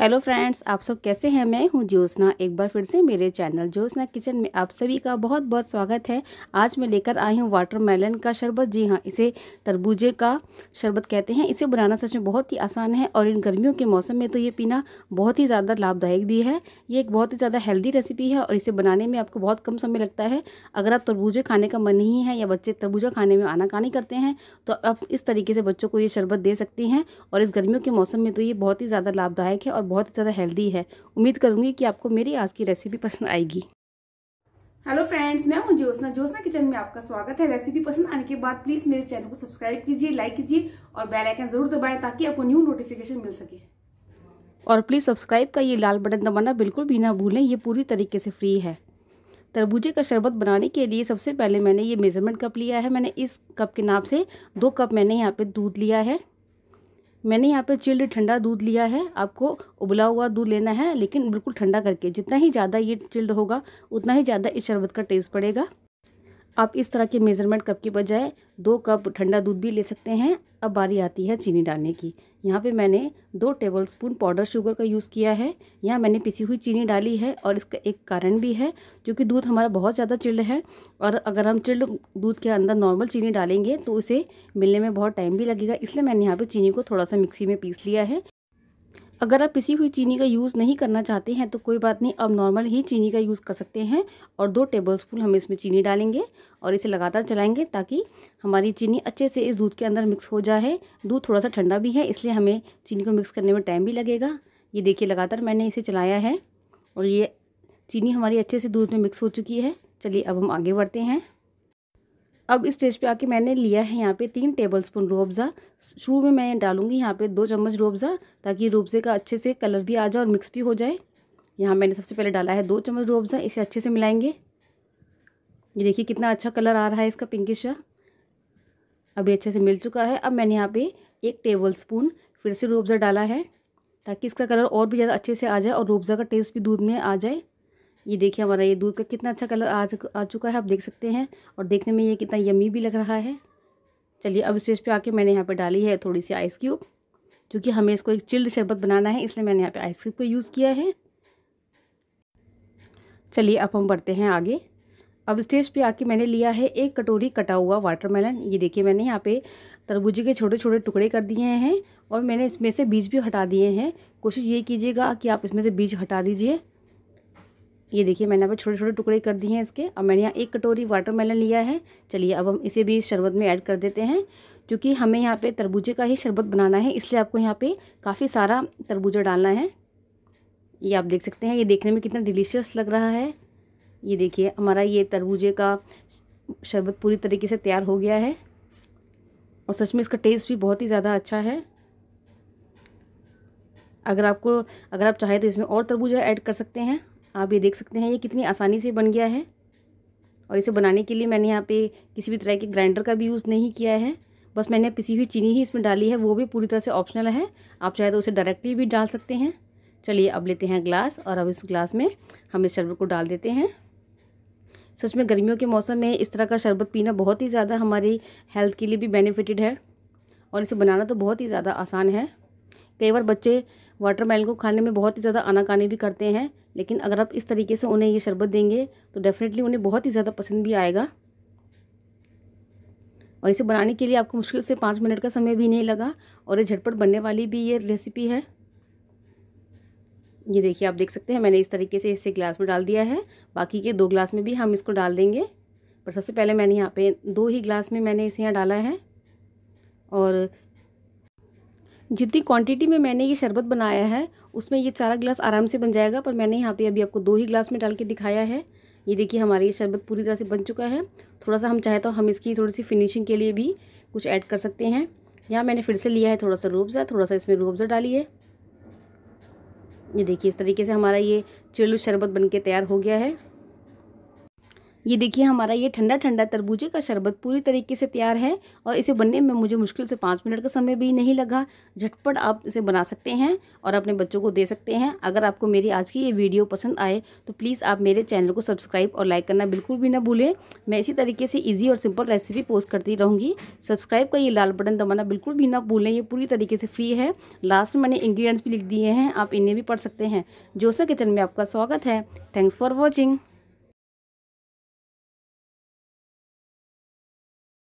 hello friends आप सब कैसे हैं मैं हूं ज्योत्ना एक बार फिर से मेरे चैनल ज्योत्ना किचन में आप सभी का बहुत बहुत स्वागत है आज मैं लेकर आई हूं वाटरमेलन का शरबत जी हां इसे तरबूजे का शरबत कहते हैं इसे बनाना सच में बहुत ही आसान है और इन गर्मियों के मौसम में तो ये पीना बहुत ही ज़्यादा लाभदायक भी है ये एक बहुत ही ज़्यादा हेल्दी रेसिपी है और इसे बनाने में आपको बहुत कम समय लगता है अगर आप तरबूजे खाने का मन नहीं है या बच्चे तरबूजा खाने में आनाकानी करते हैं तो आप इस तरीके से बच्चों को ये शरबत दे सकती हैं और इस गर्मियों के मौसम में तो ये बहुत ही ज़्यादा लाभदायक है और बहुत ज़्यादा हेल्दी है उम्मीद करूँगी कि आपको मेरी आज की रेसिपी पसंद आएगी हेलो फ्रेंड्स मैं हूं ज्योत्ना ज्योत्ना किचन में आपका स्वागत है रेसिपी पसंद आने के बाद प्लीज मेरे चैनल को सब्सक्राइब कीजिए लाइक कीजिए और बेल आइकन जरूर दबाएं ताकि आपको न्यू नोटिफिकेशन मिल सके और प्लीज़ सब्सक्राइब का ये लाल बटन दबाना बिल्कुल भी ना भूलें ये पूरी तरीके से फ्री है तरबूजे का शरबत बनाने के लिए सबसे पहले मैंने ये मेज़रमेंट कप लिया है मैंने इस कप के नाप से दो कप मैंने यहाँ पे दूध लिया है मैंने यहाँ पे चिल्ड ठंडा दूध लिया है आपको उबला हुआ दूध लेना है लेकिन बिल्कुल ठंडा करके जितना ही ज़्यादा ये चिल्ड होगा उतना ही ज़्यादा इस शरबत का टेस्ट पड़ेगा आप इस तरह के मेज़रमेंट कप के बजाय दो कप ठंडा दूध भी ले सकते हैं अब बारी आती है चीनी डालने की यहाँ पे मैंने दो टेबलस्पून पाउडर शुगर का यूज़ किया है यहाँ मैंने पिसी हुई चीनी डाली है और इसका एक कारण भी है क्योंकि दूध हमारा बहुत ज़्यादा चिल्ड है और अगर हम चिल्ड दूध के अंदर नॉर्मल चीनी डालेंगे तो उसे मिलने में बहुत टाइम भी लगेगा इसलिए मैंने यहाँ पर चीनी को थोड़ा सा मिक्सी में पीस लिया है अगर आप पिसी हुई चीनी का यूज़ नहीं करना चाहते हैं तो कोई बात नहीं अब नॉर्मल ही चीनी का यूज़ कर सकते हैं और दो टेबलस्पून हम इसमें चीनी डालेंगे और इसे लगातार चलाएंगे ताकि हमारी चीनी अच्छे से इस दूध के अंदर मिक्स हो जाए दूध थोड़ा सा ठंडा भी है इसलिए हमें चीनी को मिक्स करने में टाइम भी लगेगा ये देखिए लगातार मैंने इसे चलाया है और ये चीनी हमारी अच्छे से दूध में मिक्स हो चुकी है चलिए अब हम आगे बढ़ते हैं अब इस स्टेज पे आके मैंने लिया है यहाँ पे तीन टेबल स्पून रूअफ़ा शुरू में मैं डालूँगी यहाँ पे दो चम्मच रोबज़ा ताकि रोबज़े का अच्छे से कलर भी आ जाए और मिक्स भी हो जाए यहाँ मैंने सबसे पहले डाला है दो चम्मच रोबज़ा इसे अच्छे से मिलाएंगे ये देखिए कितना अच्छा कलर आ रहा है इसका पिंकिश अभी अच्छे से मिल चुका है अब मैंने यहाँ पर एक टेबल स्पून फिर से रोबज़ा डाला है ताकि इसका कलर और भी ज़्यादा अच्छे से आ जाए और रोबज़ा का टेस्ट भी दूध में आ जाए ये देखिए हमारा ये दूध का कितना अच्छा कलर आ, चुका आ चुका है आप देख सकते हैं और देखने में ये कितना यमी भी लग रहा है चलिए अब स्टेज पे आके मैंने यहाँ पे डाली है थोड़ी सी आइस क्यूब क्योंकि हमें इसको एक चिल्ड शरबत बनाना है इसलिए मैंने यहाँ पे आइस क्यूब को यूज़ किया है चलिए अब हम बढ़ते हैं आगे अब स्टेज पे आके मैंने लिया है एक कटोरी कटा हुआ वाटरमेलन ये देखिए मैंने यहाँ पे तरबूजे के छोटे छोटे टुकड़े कर दिए हैं और मैंने इसमें से बीज भी हटा दिए हैं कोशिश ये कीजिएगा कि आप इसमें से बीज हटा दीजिए ये देखिए मैंने यहाँ पर छोटे छोटे टुकड़े कर दिए हैं इसके अब मैंने यहाँ एक कटोरी वाटरमेलन लिया है चलिए अब हम इसे भी इस शरबत में ऐड कर देते हैं क्योंकि हमें यहाँ पे तरबूजे का ही शरबत बनाना है इसलिए आपको यहाँ पे काफ़ी सारा तरबूजा डालना है ये आप देख सकते हैं ये देखने में कितना डिलीशियस लग रहा है ये देखिए हमारा ये तरबूजे का शरबत पूरी तरीके से तैयार हो गया है और सच में इसका टेस्ट भी बहुत ही ज़्यादा अच्छा है अगर आपको अगर आप चाहें तो इसमें और तरबूजा ऐड कर सकते हैं आप ये देख सकते हैं ये कितनी आसानी से बन गया है और इसे बनाने के लिए मैंने यहाँ पे किसी भी तरह के ग्राइंडर का भी यूज़ नहीं किया है बस मैंने पिसी हुई चीनी ही इसमें डाली है वो भी पूरी तरह से ऑप्शनल है आप चाहे तो उसे डायरेक्टली भी डाल सकते हैं चलिए अब लेते हैं ग्लास और अब इस ग्लास में हम इस शरबत को डाल देते हैं सच में गर्मियों के मौसम में इस तरह का शरबत पीना बहुत ही ज़्यादा हमारी हेल्थ के लिए भी बेनिफिटेड है और इसे बनाना तो बहुत ही ज़्यादा आसान है कई बार बच्चे वाटरमेलन को खाने में बहुत ही ज़्यादा आनाकानी भी करते हैं लेकिन अगर आप इस तरीके से उन्हें ये शरबत देंगे तो डेफ़िनेटली उन्हें बहुत ही ज़्यादा पसंद भी आएगा और इसे बनाने के लिए आपको मुश्किल से पाँच मिनट का समय भी नहीं लगा और ये झटपट बनने वाली भी ये रेसिपी है ये देखिए आप देख सकते हैं मैंने इस तरीके से इसे ग्लास में डाल दिया है बाकी के दो ग्लास में भी हम इसको डाल देंगे पर सबसे पहले मैंने यहाँ पे दो ही ग्लास में मैंने इसे यहाँ डाला है और जितनी क्वांटिटी में मैंने ये शरबत बनाया है उसमें ये चार गिलास आराम से बन जाएगा पर मैंने यहाँ पे अभी आपको दो ही गिलास में डाल के दिखाया है ये देखिए हमारा ये शरबत पूरी तरह से बन चुका है थोड़ा सा हम चाहे तो हम इसकी थोड़ी सी फिनिशिंग के लिए भी कुछ ऐड कर सकते हैं यहाँ मैंने फिर से लिया है थोड़ा सा रूबज़ा थोड़ा सा इसमें रूबज़ा डालिए ये देखिए इस तरीके से हमारा ये चिल्लू शरबत बन के तैयार हो गया है ये देखिए हमारा ये ठंडा ठंडा तरबूजे का शरबत पूरी तरीके से तैयार है और इसे बनने में मुझे मुश्किल से पाँच मिनट का समय भी नहीं लगा झटपट आप इसे बना सकते हैं और अपने बच्चों को दे सकते हैं अगर आपको मेरी आज की ये वीडियो पसंद आए तो प्लीज़ आप मेरे चैनल को सब्सक्राइब और लाइक करना बिल्कुल भी ना भूलें मैं इसी तरीके से ईजी और सिंपल रेसिपी पोस्ट करती रहूँगी सब्सक्राइब का ये लाल बटन दबाना बिल्कुल भी ना भूलें ये पूरी तरीके से फ्री है लास्ट में मैंने इंग्रीडियंट्स भी लिख दिए हैं आप इन्हें भी पढ़ सकते हैं जोसा किचन में आपका स्वागत है थैंक्स फॉर वॉचिंग